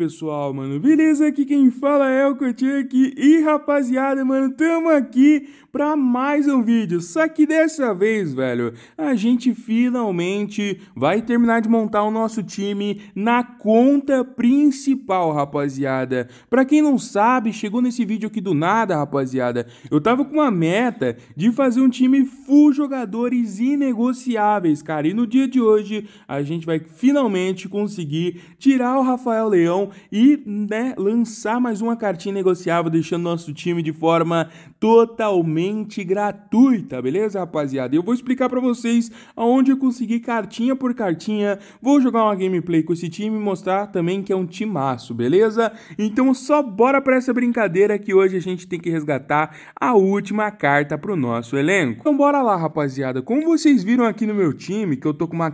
pessoal, mano? Beleza? Aqui quem fala é o Coutinho aqui. E, rapaziada, mano, tamo aqui pra mais um vídeo. Só que dessa vez, velho, a gente finalmente vai terminar de montar o nosso time na conta principal, rapaziada. Pra quem não sabe, chegou nesse vídeo aqui do nada, rapaziada. Eu tava com uma meta de fazer um time full jogadores inegociáveis, cara. E no dia de hoje, a gente vai finalmente conseguir tirar o Rafael Leão e né, lançar mais uma cartinha negociável, deixando nosso time de forma totalmente gratuita, beleza, rapaziada? Eu vou explicar para vocês aonde eu consegui cartinha por cartinha. Vou jogar uma gameplay com esse time e mostrar também que é um timaço, beleza? Então só bora para essa brincadeira que hoje a gente tem que resgatar a última carta pro nosso elenco. Então bora lá, rapaziada. Como vocês viram aqui no meu time, que eu tô com uma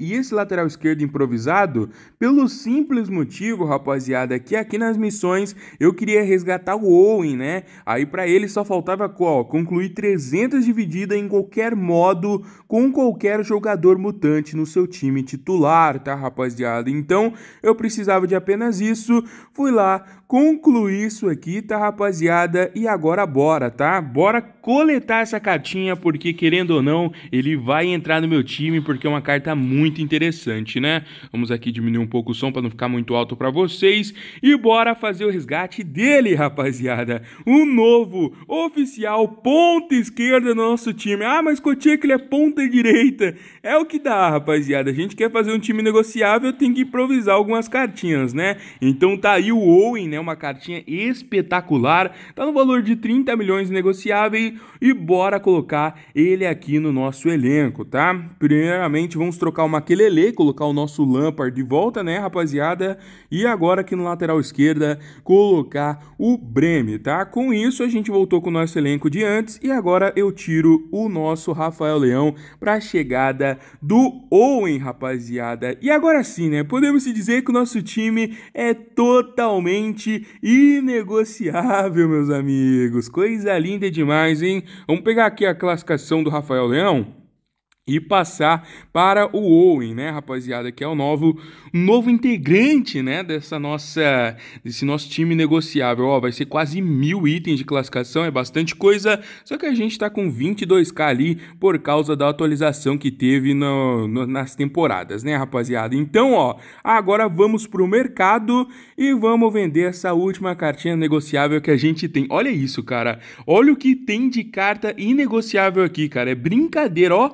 e esse lateral esquerdo improvisado, pelo simples motivo, rapaziada, que aqui nas missões eu queria resgatar o Owen, né? Aí para ele só faltava qual? Concluir 300 dividida em qualquer modo com qualquer jogador mutante no seu time titular, tá, rapaziada? Então eu precisava de apenas isso, fui lá, concluir isso aqui, tá, rapaziada? E agora bora, tá? Bora coletar essa cartinha, porque querendo ou não, ele vai entrar no meu time, porque é uma carta muito interessante, né? Vamos aqui diminuir um pouco o som para não ficar muito alto para vocês. E bora fazer o resgate dele, rapaziada. Um novo oficial ponta esquerda do nosso time. Ah, mas Cotia que ele é ponta direita. É o que dá, rapaziada. A gente quer fazer um time negociável, tem que improvisar algumas cartinhas, né? Então tá aí o Owen, né? uma cartinha espetacular, tá no valor de 30 milhões negociável e bora colocar ele aqui no nosso elenco, tá? Primeiramente vamos trocar uma Kelele, colocar o nosso Lampard de volta, né, rapaziada? E agora aqui no lateral esquerda colocar o Breme, tá? Com isso a gente voltou com o nosso elenco de antes e agora eu tiro o nosso Rafael Leão para a chegada do Owen, rapaziada. E agora sim, né? Podemos dizer que o nosso time é totalmente absolutamente inegociável, meus amigos. Coisa linda demais, hein? Vamos pegar aqui a classificação do Rafael Leão e passar para o Owen, né, rapaziada, que é o novo novo integrante, né, dessa nossa desse nosso time negociável. Ó, vai ser quase mil itens de classificação, é bastante coisa. Só que a gente tá com 22k ali por causa da atualização que teve no, no, nas temporadas, né, rapaziada. Então, ó, agora vamos pro mercado e vamos vender essa última cartinha negociável que a gente tem. Olha isso, cara. Olha o que tem de carta inegociável aqui, cara. É brincadeira, ó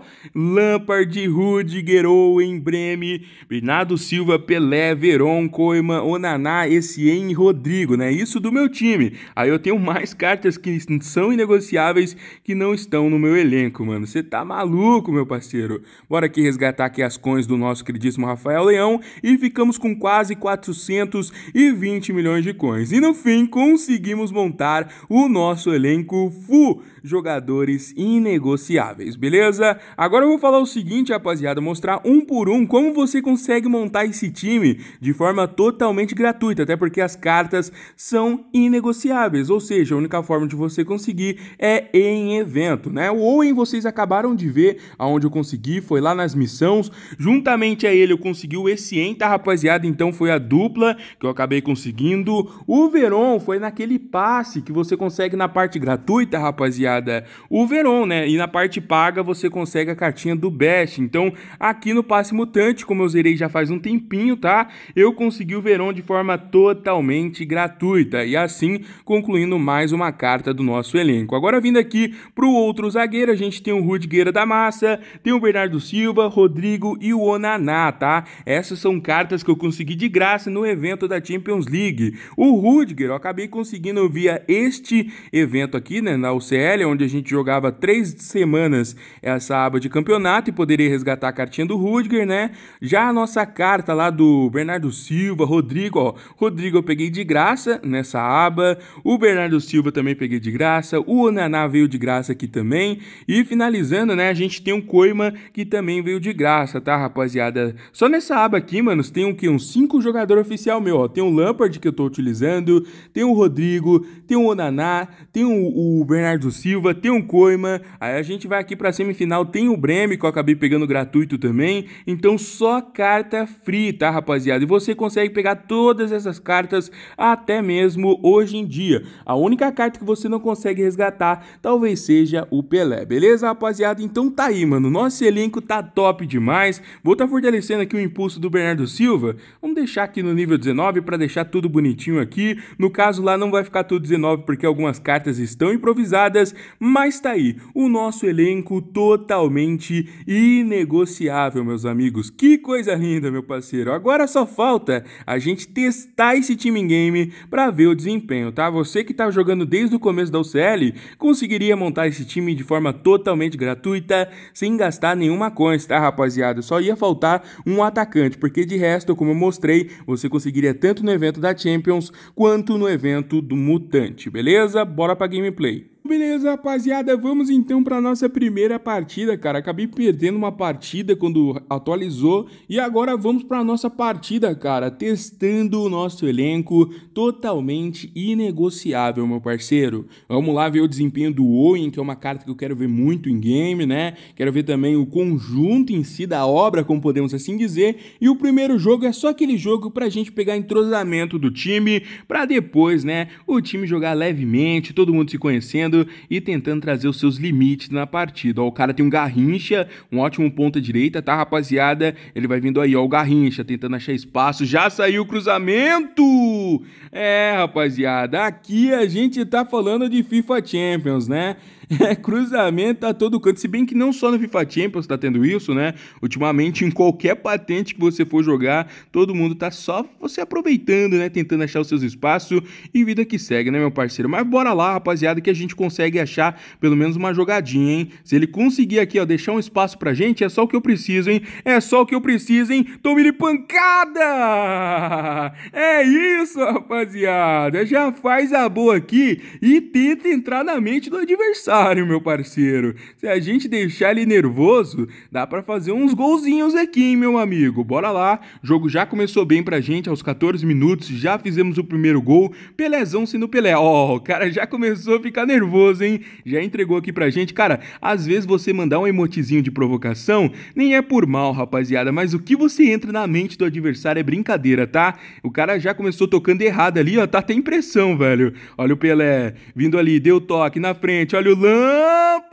Lampard, Rudiger, Owen, Breme, Bernardo Silva, Pelé, Veron, Coima, Onaná, Essien e Rodrigo, né? Isso do meu time. Aí eu tenho mais cartas que são inegociáveis que não estão no meu elenco, mano. Você tá maluco, meu parceiro. Bora aqui resgatar aqui as coins do nosso queridíssimo Rafael Leão e ficamos com quase 420 milhões de coins. E no fim, conseguimos montar o nosso elenco full jogadores inegociáveis, beleza? Agora eu vou falar o seguinte, rapaziada, mostrar um por um como você consegue montar esse time de forma totalmente gratuita, até porque as cartas são inegociáveis, ou seja, a única forma de você conseguir é em evento, né? Ou em vocês acabaram de ver aonde eu consegui, foi lá nas missões, juntamente a ele eu consegui o Essien, tá, rapaziada? Então foi a dupla que eu acabei conseguindo. O Veron foi naquele passe que você consegue na parte gratuita, rapaziada. O Veron, né? E na parte paga você consegue a cartinha cartinha do Best. Então, aqui no Passe Mutante, como eu zerei já faz um tempinho, tá? Eu consegui o Verão de forma totalmente gratuita. E assim, concluindo mais uma carta do nosso elenco. Agora, vindo aqui pro outro zagueiro, a gente tem o Rudigeira da Massa, tem o Bernardo Silva, Rodrigo e o Onaná, tá? Essas são cartas que eu consegui de graça no evento da Champions League. O Rudiger, eu acabei conseguindo via este evento aqui, né, na UCL, onde a gente jogava três semanas essa aba de campeonato campeonato e poderia resgatar a cartinha do Rudiger, né? Já a nossa carta lá do Bernardo Silva, Rodrigo, ó. Rodrigo eu peguei de graça nessa aba. O Bernardo Silva também peguei de graça. O Onaná veio de graça aqui também. E finalizando, né? A gente tem o um Coima que também veio de graça, tá, rapaziada? Só nessa aba aqui, mano, tem o um, que? Uns cinco jogadores oficial meu, ó. Tem o Lampard que eu tô utilizando. Tem o Rodrigo. Tem o Onaná. Tem o, o Bernardo Silva. Tem o Coima. Aí a gente vai aqui pra semifinal. Tem o Breno polêmico, acabei pegando gratuito também. Então só carta free, tá, rapaziada? E você consegue pegar todas essas cartas até mesmo hoje em dia. A única carta que você não consegue resgatar talvez seja o Pelé, beleza, rapaziada? Então tá aí, mano. Nosso elenco tá top demais. Vou estar tá fortalecendo aqui o impulso do Bernardo Silva. Vamos deixar aqui no nível 19 para deixar tudo bonitinho aqui. No caso lá não vai ficar tudo 19 porque algumas cartas estão improvisadas, mas tá aí. O nosso elenco totalmente inegociável, meus amigos. Que coisa linda, meu parceiro. Agora só falta a gente testar esse time game para ver o desempenho, tá? Você que tá jogando desde o começo da UCL conseguiria montar esse time de forma totalmente gratuita, sem gastar nenhuma coins, tá, rapaziada? Só ia faltar um atacante, porque de resto, como eu mostrei, você conseguiria tanto no evento da Champions quanto no evento do Mutante, beleza? Bora pra gameplay. Beleza, rapaziada, vamos então para nossa primeira partida, cara. Acabei perdendo uma partida quando atualizou e agora vamos para nossa partida, cara, testando o nosso elenco totalmente inegociável, meu parceiro. Vamos lá ver o desempenho do Owen, que é uma carta que eu quero ver muito em game, né? Quero ver também o conjunto em si da obra, como podemos assim dizer. E o primeiro jogo é só aquele jogo pra gente pegar entrosamento do time, para depois, né, o time jogar levemente, todo mundo se conhecendo e tentando trazer os seus limites na partida. Ó, o cara tem um Garrincha, um ótimo ponta direita, tá, rapaziada? Ele vai vindo aí, ó, o Garrincha tentando achar espaço. Já saiu o cruzamento! É, rapaziada, aqui a gente tá falando de FIFA Champions, né? é cruzamento a todo canto. Se bem que não só no FIFA Champions tá tendo isso, né? Ultimamente, em qualquer patente que você for jogar, todo mundo tá só você aproveitando, né? Tentando achar os seus espaços e vida que segue, né, meu parceiro? Mas bora lá, rapaziada, que a gente consegue achar pelo menos uma jogadinha, hein? Se ele conseguir aqui, ó, deixar um espaço pra gente, é só o que eu preciso, hein? É só o que eu preciso, hein? Tome ele pancada! É isso, rapaziada! Já faz a boa aqui e tenta entrar na mente do adversário otário, meu parceiro. Se a gente deixar ele nervoso, dá para fazer uns golzinhos aqui, hein, meu amigo. Bora lá. O jogo já começou bem pra gente, aos 14 minutos, já fizemos o primeiro gol. Pelézão sendo Pelé. Ó, oh, o cara já começou a ficar nervoso, hein? Já entregou aqui pra gente. Cara, às vezes você mandar um emotezinho de provocação nem é por mal, rapaziada, mas o que você entra na mente do adversário é brincadeira, tá? O cara já começou tocando errado ali, ó, tá até impressão, velho. Olha o Pelé vindo ali, deu toque na frente, olha o up.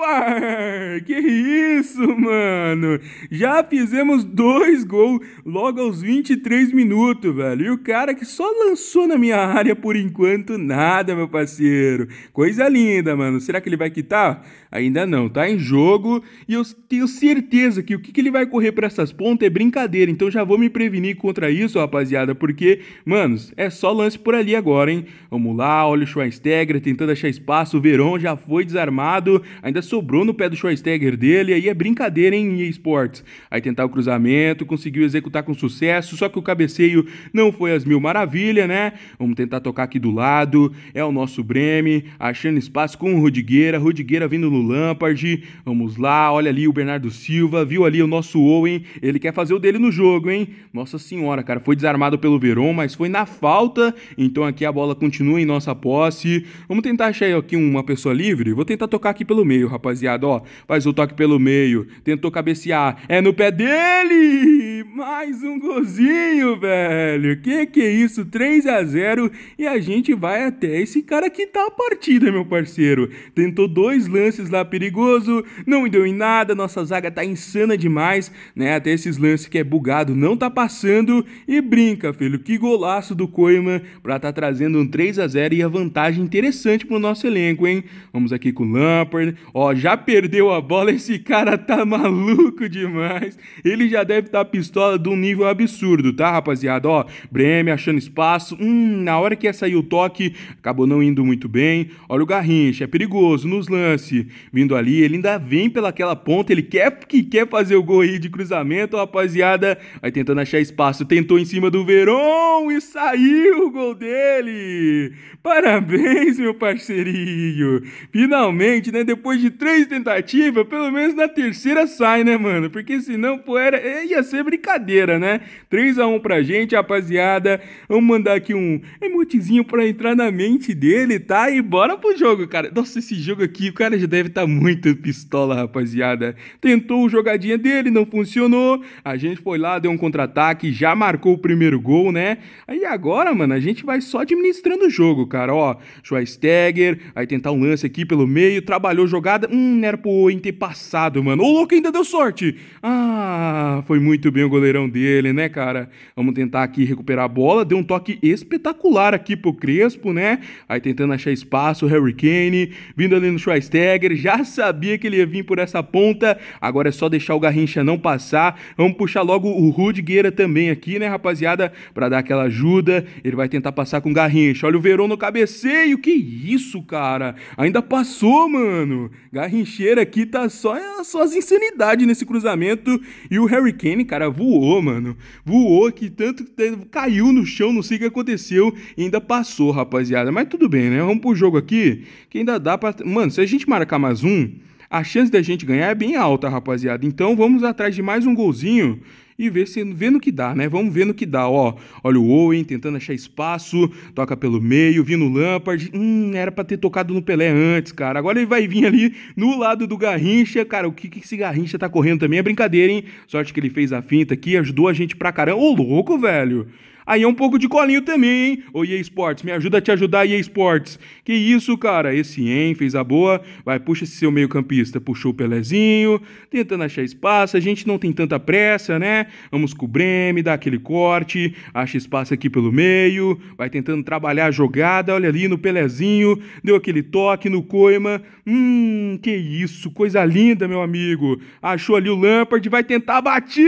Que isso, mano! Já fizemos dois gols logo aos 23 minutos, velho. E o cara que só lançou na minha área por enquanto nada, meu parceiro. Coisa linda, mano. Será que ele vai quitar? Ainda não, tá em jogo e eu tenho certeza que o que, que ele vai correr para essas pontas é brincadeira. Então já vou me prevenir contra isso, rapaziada, porque, manos, é só lance por ali agora, hein? Vamos lá, olha o Schweinsteiger tentando achar espaço, o Verón já foi desarmado, ainda sou sobrou no pé do Schweinsteiger dele, aí é brincadeira, hein, eSports. Aí tentar o cruzamento, conseguiu executar com sucesso, só que o cabeceio não foi as mil maravilhas, né? Vamos tentar tocar aqui do lado, é o nosso Breme, achando espaço com o Rodigueira, Rodigueira vindo no Lampard, vamos lá, olha ali o Bernardo Silva, viu ali o nosso Owen, ele quer fazer o dele no jogo, hein? Nossa senhora, cara, foi desarmado pelo Verón, mas foi na falta, então aqui a bola continua em nossa posse. Vamos tentar achar aqui uma pessoa livre, vou tentar tocar aqui pelo meio, rapaz rapaziada. Ó, faz o toque pelo meio. Tentou cabecear. É no pé dele! Mais um golzinho, velho. Que que é isso? 3 a 0 e a gente vai até esse cara que tá a partida, meu parceiro. Tentou dois lances lá perigoso, não deu em nada. Nossa zaga tá insana demais, né? Até esses lances que é bugado, não tá passando e brinca, filho. Que golaço do Coima pra tá trazendo um 3 a 0 e a vantagem interessante pro nosso elenco, hein? Vamos aqui com o Lampard. Ó, já perdeu a bola, esse cara tá maluco demais. Ele já deve estar tá pistola de um nível absurdo, tá, rapaziada? Ó, Breme achando espaço. Hum, na hora que ia sair o toque, acabou não indo muito bem. Olha o Garrincha, é perigoso nos lance. Vindo ali, ele ainda vem pelaquela ponta, ele quer que quer fazer o gol aí de cruzamento, rapaziada. Vai tentando achar espaço, tentou em cima do Verón e saiu o gol dele. Parabéns, meu parceirinho. Finalmente, né, depois de três tentativas, pelo menos na terceira sai, né, mano? Porque senão, pô, era, é, ia ser brincadeira, né? 3x1 pra gente, rapaziada. Vamos mandar aqui um emotezinho pra entrar na mente dele, tá? E bora pro jogo, cara. Nossa, esse jogo aqui, o cara já deve estar tá muito pistola, rapaziada. Tentou jogadinha dele, não funcionou. A gente foi lá, deu um contra-ataque, já marcou o primeiro gol, né? Aí agora, mano, a gente vai só administrando o jogo, cara. Ó, Schweinsteiger, vai tentar um lance aqui pelo meio, trabalhou jogada parada. Hum, era pro Owen ter passado, mano. O louco ainda deu sorte. Ah, foi muito bem o goleirão dele, né, cara? Vamos tentar aqui recuperar a bola. Deu um toque espetacular aqui pro Crespo, né? Aí tentando achar espaço, Harry Kane, vindo ali no Schweinsteiger. Já sabia que ele ia vir por essa ponta. Agora é só deixar o Garrincha não passar. Vamos puxar logo o Rudigeira também aqui, né, rapaziada? Pra dar aquela ajuda. Ele vai tentar passar com o Garrincha. Olha o Verão no cabeceio. Que isso, cara? Ainda passou, mano. Garrincheira aqui tá só, é só as insanidades nesse cruzamento. E o Harry Kane, cara, voou, mano. Voou que tanto caiu no chão, não sei o que aconteceu. E ainda passou, rapaziada. Mas tudo bem, né? Vamos pro jogo aqui, que ainda dá pra... Mano, se a gente marcar mais um, a chance da gente ganhar é bem alta, rapaziada. Então vamos atrás de mais um golzinho e ver se vendo que dá, né? Vamos vendo que dá. Ó, olha o Owen tentando achar espaço, toca pelo meio, vindo o Lampard. Hum, era para ter tocado no Pelé antes, cara. Agora ele vai vir ali no lado do Garrincha. Cara, o que, que esse Garrincha tá correndo também é brincadeira, hein? Sorte que ele fez a finta aqui, ajudou a gente pra caramba. Ô, louco, velho! Aí é um pouco de colinho também, hein? Ô EA Sports, me ajuda a te ajudar, EA Sports. Que isso, cara? Esse hein fez a boa. Vai, puxa esse seu meio-campista. Puxou o Pelezinho, tentando achar espaço. A gente não tem tanta pressa, né? Vamos com o Breme, dá aquele corte, acha espaço aqui pelo meio. Vai tentando trabalhar a jogada. Olha ali no Pelezinho, deu aquele toque no Coima. Hum, que isso, coisa linda, meu amigo. Achou ali o Lampard, vai tentar a batida.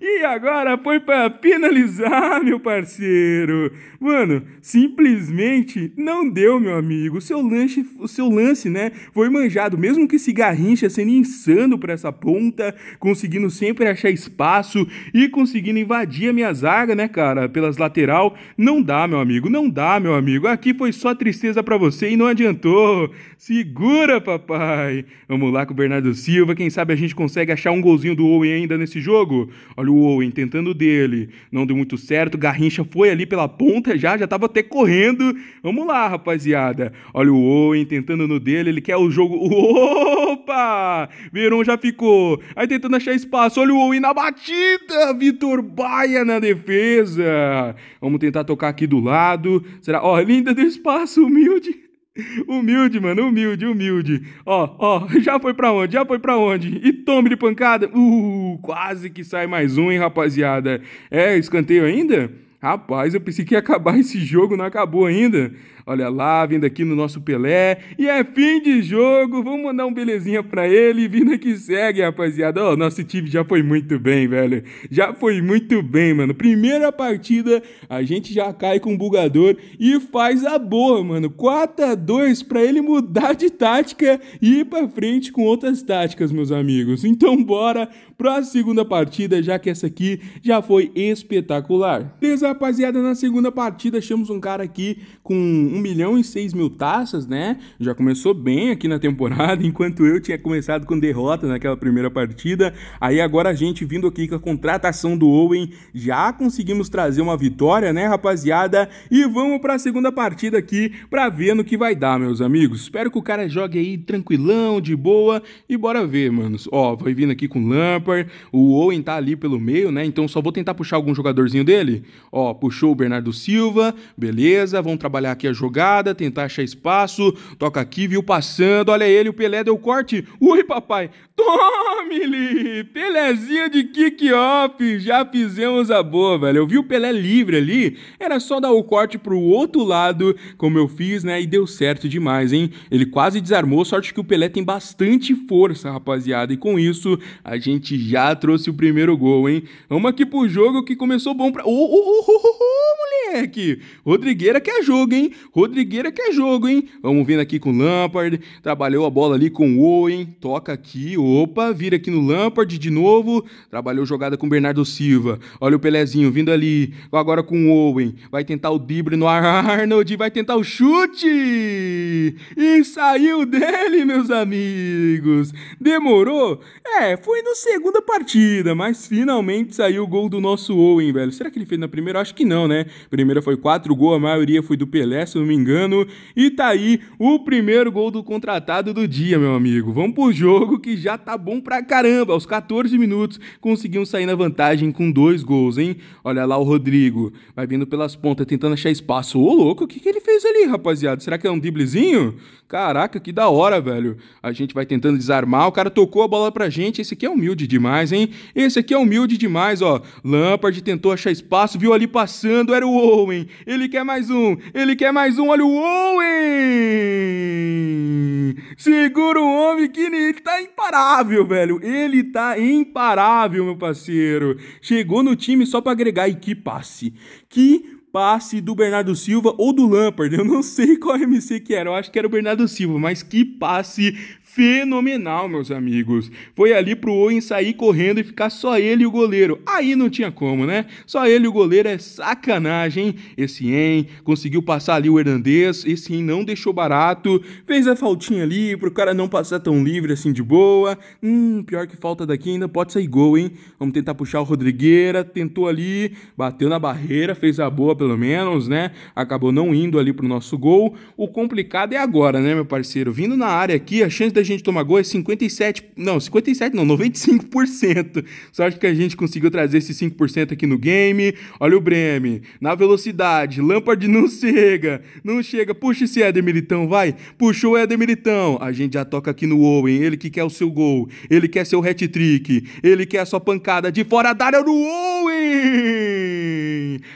E agora foi pra penalizar, meu parceiro. Mano, simplesmente não deu, meu amigo. O seu lanche, o seu lance, né, foi manjado, mesmo que esse Garrincha sendo insano para essa ponta, conseguindo sempre achar espaço e conseguindo invadir a minha zaga, né, cara, pelas lateral, não dá, meu amigo, não dá, meu amigo. Aqui foi só tristeza para você e não adiantou. Segura, papai. Vamos lá com o Bernardo Silva, quem sabe a gente consegue achar um golzinho do Owen ainda nesse jogo. Olha o Owen tentando dele não deu muito certo. Garrincha foi ali pela ponta já, já tava até correndo. Vamos lá, rapaziada. Olha o Owen tentando no dele, ele quer o jogo. Opa! Verão já ficou. Aí tentando achar espaço. Olha o Owen na batida. Vitor Baia na defesa. Vamos tentar tocar aqui do lado. Será? Ó, linda ainda deu espaço, humilde. Humilde, mano, humilde, humilde. Ó, ó, já foi pra onde? Já foi pra onde? E tome de pancada. Uh, quase que sai mais um, hein, rapaziada. É, escanteio ainda? Rapaz, eu pensei que ia acabar esse jogo, não acabou ainda. Olha lá, vindo aqui no nosso Pelé. E é fim de jogo. Vamos mandar um belezinha para ele. Vindo aqui segue, rapaziada. Ó, oh, nosso time já foi muito bem, velho. Já foi muito bem, mano. Primeira partida, a gente já cai com o bugador e faz a boa, mano. 4 x 2 para ele mudar de tática e ir para frente com outras táticas, meus amigos. Então bora para a segunda partida, já que essa aqui já foi espetacular. Beleza, rapaziada, na segunda partida achamos um cara aqui com 1 milhão e 6 mil taças, né? Já começou bem aqui na temporada, enquanto eu tinha começado com derrota naquela primeira partida. Aí agora a gente vindo aqui com a contratação do Owen, já conseguimos trazer uma vitória, né, rapaziada? E vamos para a segunda partida aqui para ver no que vai dar, meus amigos. Espero que o cara jogue aí tranquilão, de boa e bora ver, manos. Ó, vai vindo aqui com o Lampard, o Owen tá ali pelo meio, né? Então só vou tentar puxar algum jogadorzinho dele. Ó, puxou o Bernardo Silva, beleza? Vamos trabalhar aqui a jogada jogada, tentar achar espaço, toca aqui, viu passando, olha ele, o Pelé deu corte. Ui, papai, tome -lhe! Pelézinho de kick-off, já fizemos a boa, velho. Eu vi o Pelé livre ali, era só dar o corte pro outro lado, como eu fiz, né, e deu certo demais, hein? Ele quase desarmou, sorte que o Pelé tem bastante força, rapaziada, e com isso a gente já trouxe o primeiro gol, hein? Vamos aqui pro jogo que começou bom pra... Ô, ô, ô, ô, ô, moleque! Rodrigueira quer jogo, hein? Rodrigueira que é jogo, hein? Vamos vendo aqui com o Lampard. Trabalhou a bola ali com o Owen. Toca aqui. Opa, vira aqui no Lampard de novo. Trabalhou jogada com o Bernardo Silva. Olha o Pelezinho vindo ali. Agora com o Owen. Vai tentar o drible no Arnold. Vai tentar o chute. E saiu dele, meus amigos. Demorou? É, foi na segunda partida, mas finalmente saiu o gol do nosso Owen, velho. Será que ele fez na primeira? Acho que não, né? Primeira foi quatro gols, a maioria foi do Pelé, se não me engano. E tá aí o primeiro gol do contratado do dia, meu amigo. Vamos pro jogo que já tá bom pra caramba. Aos 14 minutos conseguiam sair na vantagem com dois gols, hein? Olha lá o Rodrigo, vai vindo pelas pontas tentando achar espaço. Ô louco, o que, que ele fez ali, rapaziada? Será que é um driblezinho? Caraca, que da hora, velho. A gente vai tentando desarmar, o cara tocou a bola pra gente. Esse aqui é humilde demais, hein? Esse aqui é humilde demais, ó. Lampard tentou achar espaço, viu ali passando, era o Owen. Ele quer mais um, ele quer mais mais um, olha o Owen! Segura o homem que ele tá imparável, velho. Ele tá imparável, meu parceiro. Chegou no time só para agregar e que passe. Que passe do Bernardo Silva ou do Lampard. Eu não sei qual MC que era, eu acho que era o Bernardo Silva, mas que passe fenomenal, meus amigos. Foi ali pro Owen sair correndo e ficar só ele e o goleiro. Aí não tinha como, né? Só ele e o goleiro é sacanagem. Esse Em conseguiu passar ali o Hernandez, esse Em não deixou barato, fez a faltinha ali pro cara não passar tão livre assim de boa. Hum, pior que falta daqui ainda pode sair gol, hein? Vamos tentar puxar o Rodrigueira, tentou ali, bateu na barreira, fez a boa pelo menos, né? Acabou não indo ali pro nosso gol. O complicado é agora, né, meu parceiro? Vindo na área aqui, a chance da gente toma gol é 57, não, 57 não, 95%. Só acho que a gente conseguiu trazer esse 5% aqui no game. Olha o Breme, na velocidade, Lampard não chega, não chega. Puxa esse Éder Militão, vai. Puxou o Éder Militão. A gente já toca aqui no Owen, ele que quer o seu gol, ele quer seu hat-trick, ele quer a sua pancada de fora da área no Owen!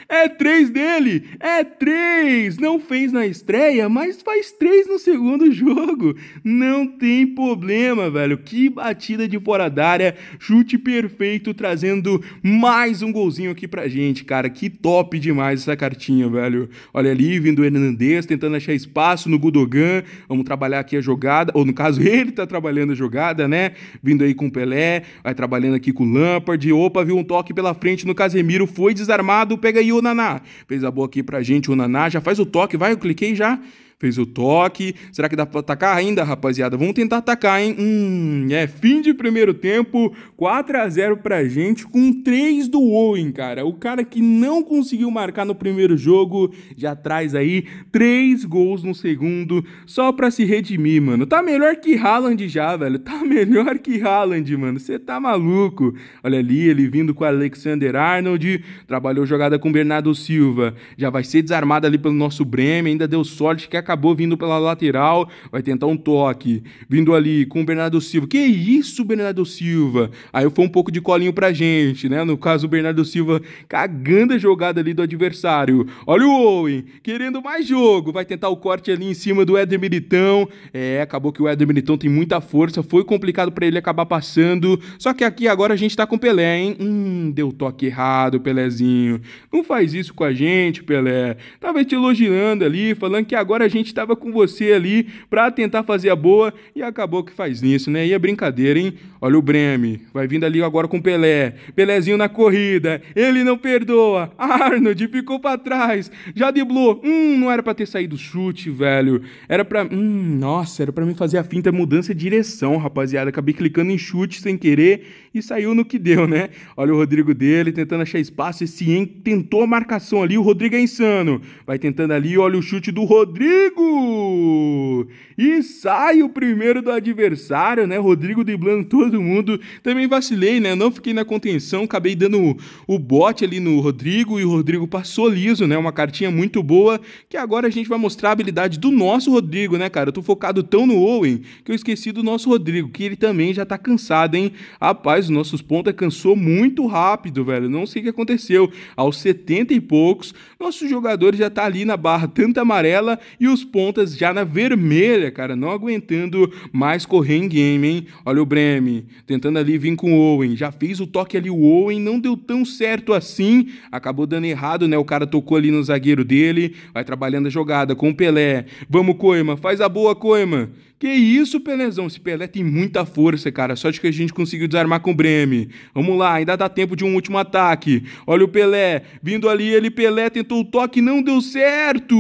É três dele! É três! Não fez na estreia, mas faz três no segundo jogo! Não tem problema, velho! Que batida de fora área. Chute perfeito, trazendo mais um golzinho aqui pra gente, cara! Que top demais essa cartinha, velho! Olha ali, vindo o Hernandes tentando achar espaço no Gudogan. Vamos trabalhar aqui a jogada, ou no caso, ele tá trabalhando a jogada, né? Vindo aí com o Pelé, vai trabalhando aqui com o Lampard. Opa, viu um toque pela frente no Casemiro, foi desarmado, pega pega aí o Naná. Fez a boa aqui pra gente, o Naná. Já faz o toque, vai, eu cliquei já. Fez o toque. Será que dá pra atacar ainda, rapaziada? Vamos tentar atacar, hein? Hum, é fim de primeiro tempo. 4 a 0 pra gente com 3 do Owen, cara. O cara que não conseguiu marcar no primeiro jogo já traz aí 3 gols no segundo só pra se redimir, mano. Tá melhor que Haaland já, velho. Tá melhor que Haaland, mano. Você tá maluco. Olha ali, ele vindo com Alexander Arnold. Trabalhou jogada com Bernardo Silva. Já vai ser desarmado ali pelo nosso Bremen. Ainda deu sorte que acabou acabou vindo pela lateral, vai tentar um toque, vindo ali com o Bernardo Silva. Que isso, Bernardo Silva? Aí foi um pouco de colinho pra gente, né? No caso, o Bernardo Silva cagando a jogada ali do adversário. Olha o Owen, querendo mais jogo, vai tentar o corte ali em cima do Éder Militão. É, acabou que o Éder Militão tem muita força, foi complicado para ele acabar passando. Só que aqui agora a gente tá com o Pelé, hein? Hum, deu toque errado, Pelézinho. Não faz isso com a gente, Pelé. Tava te elogiando ali, falando que agora a gente gente estava com você ali para tentar fazer a boa e acabou que faz nisso, né? E é brincadeira, hein? Olha o Breme, vai vindo ali agora com Pelé. Pelézinho na corrida, ele não perdoa. Arnold ficou para trás, já driblou. Hum, não era para ter saído chute, velho. Era para, hum, nossa, era para mim fazer a finta mudança de direção, rapaziada. Acabei clicando em chute sem querer e saiu no que deu, né? Olha o Rodrigo dele tentando achar espaço, esse Ien tentou a marcação ali, o Rodrigo é insano. Vai tentando ali, olha o chute do Rodrigo! E sai o primeiro do adversário, né? Rodrigo driblando todo mundo. Também vacilei, né? Não fiquei na contenção, acabei dando o bote ali no Rodrigo e o Rodrigo passou liso, né? Uma cartinha muito boa que agora a gente vai mostrar a habilidade do nosso Rodrigo, né, cara? Eu tô focado tão no Owen que eu esqueci do nosso Rodrigo, que ele também já tá cansado, hein? Rapaz, atrás, nossos pontas é cansou muito rápido, velho. Não sei o que aconteceu. Aos 70 e poucos, nossos jogadores já tá ali na barra tanta amarela e os pontas já na vermelha, cara. Não aguentando mais correr em game, hein? Olha o Breme tentando ali vir com o Owen. Já fez o toque ali, o Owen não deu tão certo assim. Acabou dando errado, né? O cara tocou ali no zagueiro dele. Vai trabalhando a jogada com o Pelé. Vamos, Coima. Faz a boa, Coima. Que isso, Pelezão. Esse Pelé tem muita força, cara. Só de que a gente conseguiu desarmar com com o Breme. Vamos lá, ainda dá tempo de um último ataque. Olha o Pelé, vindo ali, ele Pelé tentou o toque, não deu certo.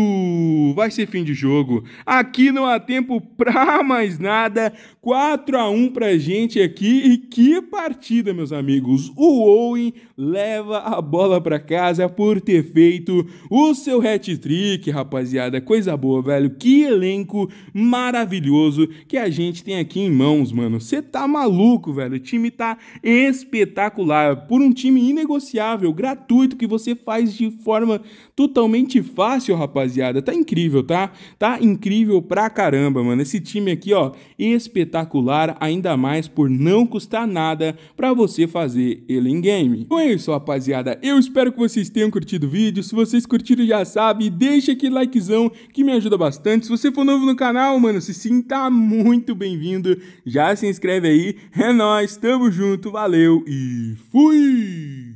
Vai ser fim de jogo. Aqui não há tempo pra mais nada. 4 a 1 pra gente aqui e que partida, meus amigos. O Owen leva a bola pra casa por ter feito o seu hat-trick, rapaziada. Coisa boa, velho. Que elenco maravilhoso que a gente tem aqui em mãos, mano. Você tá maluco, velho. O time tá espetacular por um time inegociável, gratuito que você faz de forma totalmente fácil, rapaziada. Tá incrível, tá? Tá incrível pra caramba, mano. Esse time aqui, ó, espetacular, ainda mais por não custar nada para você fazer ele em game. Então é isso, rapaziada. Eu espero que vocês tenham curtido o vídeo. Se vocês curtiram, já sabe, deixa aquele likezão que me ajuda bastante. Se você for novo no canal, mano, se sinta muito bem-vindo. Já se inscreve aí. É nóis, tamo junto junto, valeu e fui!